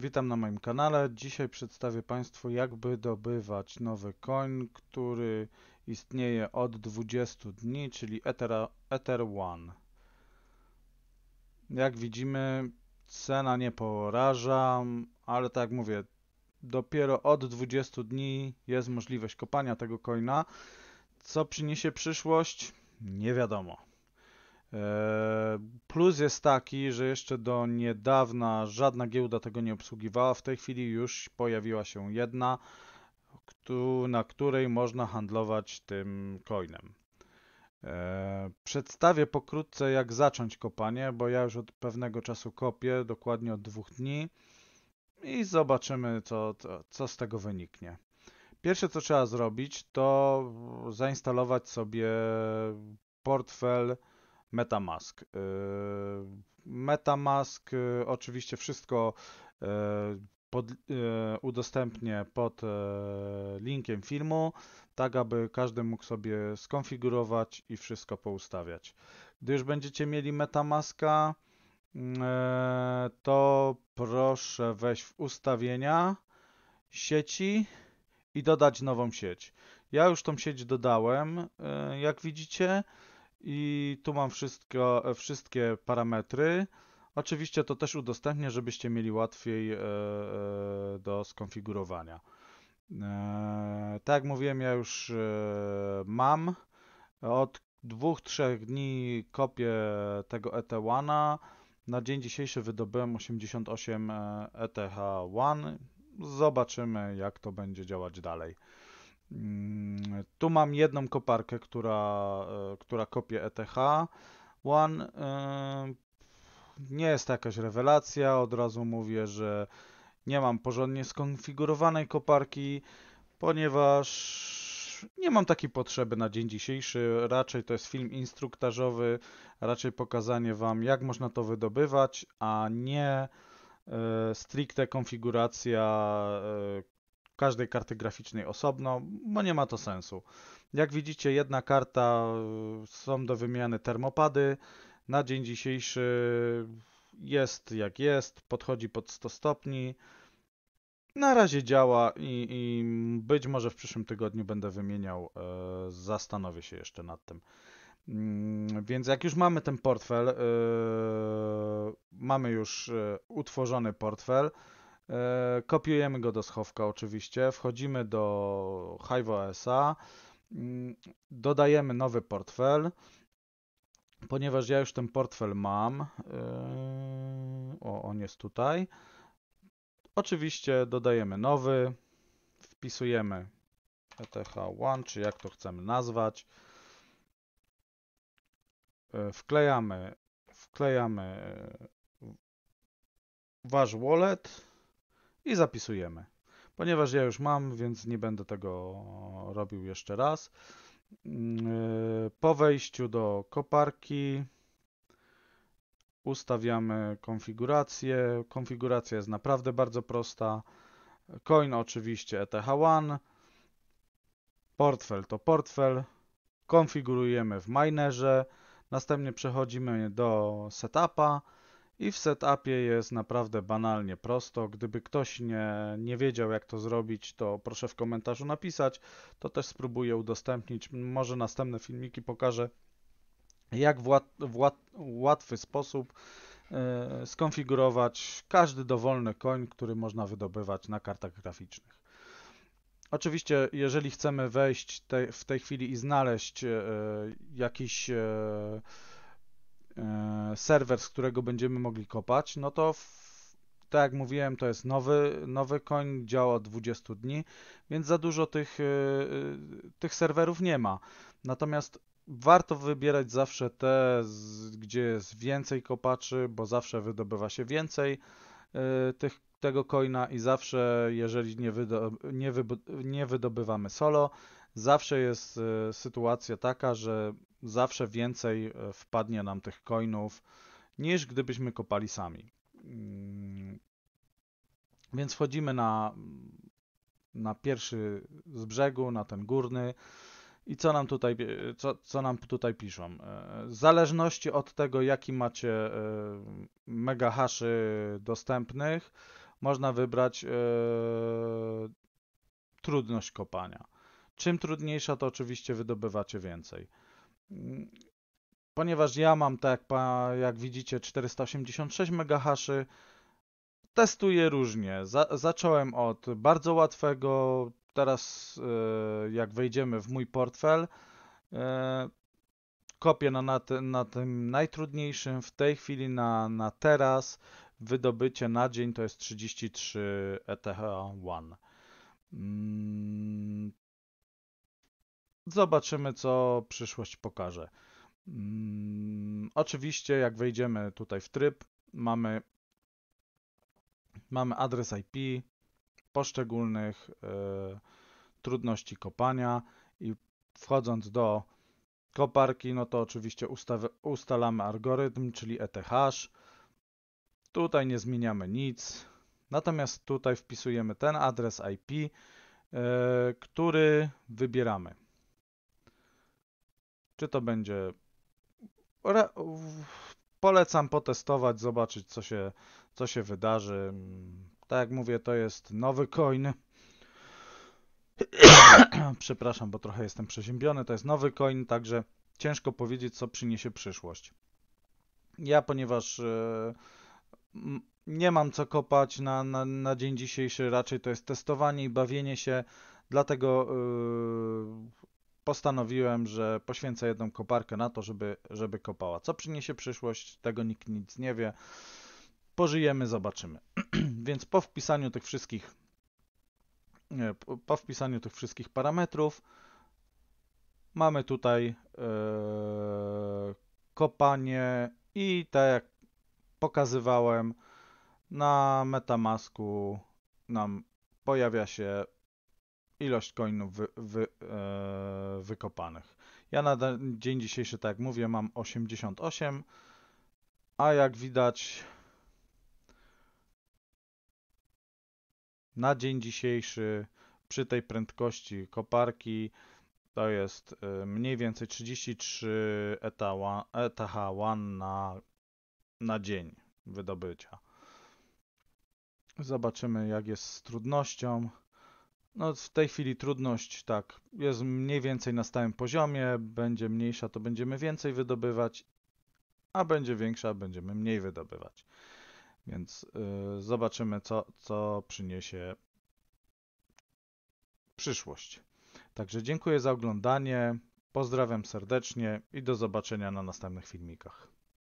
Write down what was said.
Witam na moim kanale. Dzisiaj przedstawię Państwu jak wydobywać nowy coin, który istnieje od 20 dni, czyli Ether, Ether One. Jak widzimy cena nie poraża, ale tak jak mówię, dopiero od 20 dni jest możliwość kopania tego coina. Co przyniesie przyszłość? Nie wiadomo. Eee, plus jest taki, że jeszcze do niedawna żadna giełda tego nie obsługiwała. W tej chwili już pojawiła się jedna, na której można handlować tym coinem. Eee, przedstawię pokrótce, jak zacząć kopanie, bo ja już od pewnego czasu kopię, dokładnie od dwóch dni, i zobaczymy, co, co, co z tego wyniknie. Pierwsze, co trzeba zrobić, to zainstalować sobie portfel MetaMask. Y, MetaMask y, oczywiście wszystko y, pod, udostępnię pod linkiem filmu, tak aby każdy mógł sobie skonfigurować i wszystko poustawiać. Gdy już będziecie mieli MetaMaska, to proszę wejść w ustawienia sieci i dodać nową sieć. Ja już tą sieć dodałem, jak widzicie i tu mam wszystko, e, wszystkie parametry. Oczywiście to też udostępnię, żebyście mieli łatwiej e, e, do skonfigurowania. Tak jak mówiłem, ja już mam od dwóch, trzech dni kopię tego ETH1. Na dzień dzisiejszy wydobyłem 88 ETH1. Zobaczymy, jak to będzie działać dalej. Mm, tu mam jedną koparkę, która, e, która kopie ETH. One e, nie jest to jakaś rewelacja, od razu mówię, że nie mam porządnie skonfigurowanej koparki, ponieważ nie mam takiej potrzeby na dzień dzisiejszy. Raczej to jest film instruktażowy, raczej pokazanie Wam, jak można to wydobywać, a nie e, stricte konfiguracja każdej karty graficznej osobno, bo nie ma to sensu. Jak widzicie, jedna karta y, są do wymiany termopady. Na dzień dzisiejszy jest jak jest, podchodzi pod 100 stopni. Na razie działa i, i być może w przyszłym tygodniu będę wymieniał. E, zastanowię się jeszcze nad tym. Mm, więc jak już mamy ten portfel, e, mamy już e, utworzony portfel, E, kopiujemy go do schowka oczywiście, wchodzimy do HiveOSa, mm, dodajemy nowy portfel, ponieważ ja już ten portfel mam, e, o, on jest tutaj, oczywiście dodajemy nowy, wpisujemy ETH1, czy jak to chcemy nazwać, e, wklejamy, wklejamy wasz wallet, i zapisujemy. Ponieważ ja już mam, więc nie będę tego robił jeszcze raz. Yy, po wejściu do koparki ustawiamy konfigurację. Konfiguracja jest naprawdę bardzo prosta. Coin oczywiście ETH1. Portfel to portfel. Konfigurujemy w minerze. Następnie przechodzimy do setupa. I w setupie jest naprawdę banalnie prosto. Gdyby ktoś nie, nie wiedział, jak to zrobić, to proszę w komentarzu napisać. To też spróbuję udostępnić. Może następne filmiki pokażę, jak w, łat, w łat, łatwy sposób yy, skonfigurować każdy dowolny koń, który można wydobywać na kartach graficznych. Oczywiście, jeżeli chcemy wejść te, w tej chwili i znaleźć yy, jakiś. Yy, E, serwer, z którego będziemy mogli kopać, no to w, tak jak mówiłem, to jest nowy, nowy koń, działa od 20 dni, więc za dużo tych, e, e, tych serwerów nie ma. Natomiast warto wybierać zawsze te, gdzie jest więcej kopaczy, bo zawsze wydobywa się więcej tych, tego coina i zawsze, jeżeli nie, wydo, nie, wy, nie wydobywamy solo, zawsze jest sytuacja taka, że zawsze więcej e, wpadnie nam tych coinów, niż gdybyśmy kopali sami. Mm. Więc wchodzimy na, na pierwszy z brzegu, na ten górny. I co nam, tutaj, co, co nam tutaj piszą? E, w zależności od tego, jaki macie e, mega haszy dostępnych, można wybrać trudność kopania. Czym trudniejsza, to oczywiście wydobywacie więcej. Mm, ponieważ ja mam, tak jak widzicie, 486 MHz, testuję różnie. Za zacząłem od bardzo łatwego, teraz e, jak wejdziemy w mój portfel, e, kopię na, na, na, tym najtrudniejszym, w tej chwili na, na teraz, wydobycie na dzień to jest 33 ETH1. Zobaczymy, co przyszłość pokaże. Mm, oczywiście, jak wejdziemy tutaj w tryb, mamy, mamy adres IP poszczególnych e, trudności kopania i wchodząc do koparki, no to oczywiście ustaw, ustalamy algorytm, czyli ETH. Tutaj nie zmieniamy nic, natomiast tutaj wpisujemy ten adres IP, e, który wybieramy. Czy to będzie. Polecam potestować, zobaczyć, co się, co się wydarzy. Tak jak mówię, to jest nowy coin. Przepraszam, bo trochę jestem przeziębiony. To jest nowy coin, także ciężko powiedzieć, co przyniesie przyszłość. Ja, ponieważ e, nie mam co kopać na, na, na dzień dzisiejszy, raczej to jest testowanie i bawienie się, dlatego e, postanowiłem, że poświęcę jedną koparkę na to, żeby, żeby kopała. Co przyniesie przyszłość, tego nikt nic nie wie. Pożyjemy, zobaczymy. Więc po wpisaniu tych wszystkich po wpisaniu tych wszystkich parametrów mamy tutaj yy, kopanie i tak jak pokazywałem na metamasku nam pojawia się ilość coinów wy, wy, e, wykopanych. Ja na dzień dzisiejszy, tak jak mówię, mam 88, a jak widać na dzień dzisiejszy przy tej prędkości koparki to jest e, mniej więcej 33 ETH1 na, na dzień wydobycia. Zobaczymy jak jest z trudnością. No, w tej chwili trudność tak jest mniej więcej na stałym poziomie, będzie mniejsza to będziemy więcej wydobywać, a będzie większa będziemy mniej wydobywać. Więc yy, zobaczymy co, co przyniesie przyszłość. Także dziękuję za oglądanie, pozdrawiam serdecznie i do zobaczenia na następnych filmikach.